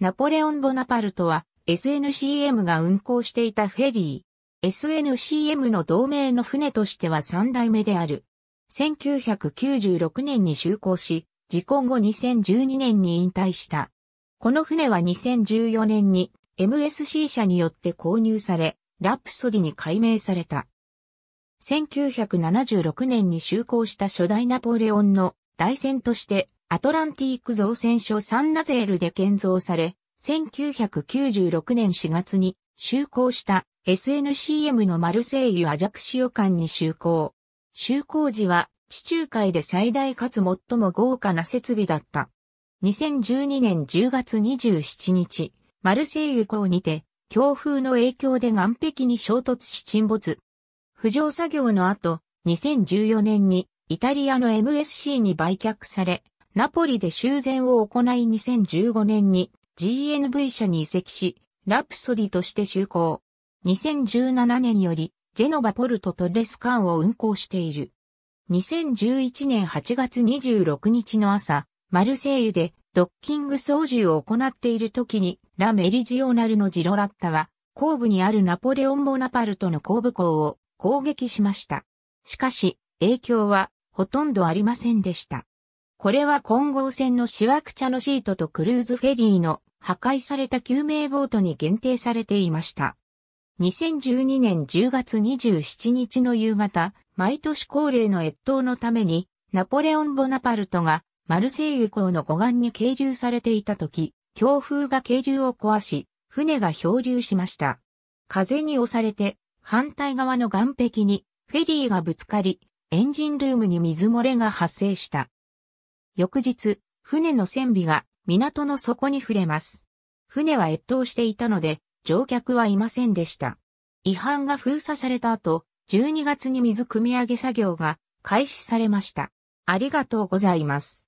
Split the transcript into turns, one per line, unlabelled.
ナポレオン・ボナパルトは SNCM が運航していたフェリー。SNCM の同盟の船としては3代目である。1996年に就航し、事故後2012年に引退した。この船は2014年に MSC 社によって購入され、ラプソディに改名された。1976年に就航した初代ナポレオンの大戦としてアトランティーク造船所サンラゼールで建造され、1996年4月に就航した SNCM のマルセイユアジャクシオ艦に就航。就航時は地中海で最大かつ最も豪華な設備だった。2012年10月27日、マルセイユ港にて、強風の影響で岸壁に衝突し沈没。浮上作業の後、2014年にイタリアの MSC に売却され、ナポリで修繕を行い2015年に GNV 社に移籍し、ラプソディとして就航。2017年より、ジェノバポルトとレスカンを運行している。2011年8月26日の朝、マルセイユでドッキング操縦を行っている時に、ラ・メリジオナルのジロラッタは、後部にあるナポレオン・ボナパルトの後部港を攻撃しました。しかし、影響はほとんどありませんでした。これは混合船のシワクチャのシートとクルーズフェリーの破壊された救命ボートに限定されていました。2012年10月27日の夕方、毎年恒例の越冬のために、ナポレオン・ボナパルトがマルセイユ港の護岸に係留されていた時、強風が係留を壊し、船が漂流しました。風に押されて、反対側の岸壁にフェリーがぶつかり、エンジンルームに水漏れが発生した。翌日、船の船尾が港の底に触れます。船は越冬していたので、乗客はいませんでした。違反が封鎖された後、12月に水汲み上げ作業が開始されました。ありがとうございます。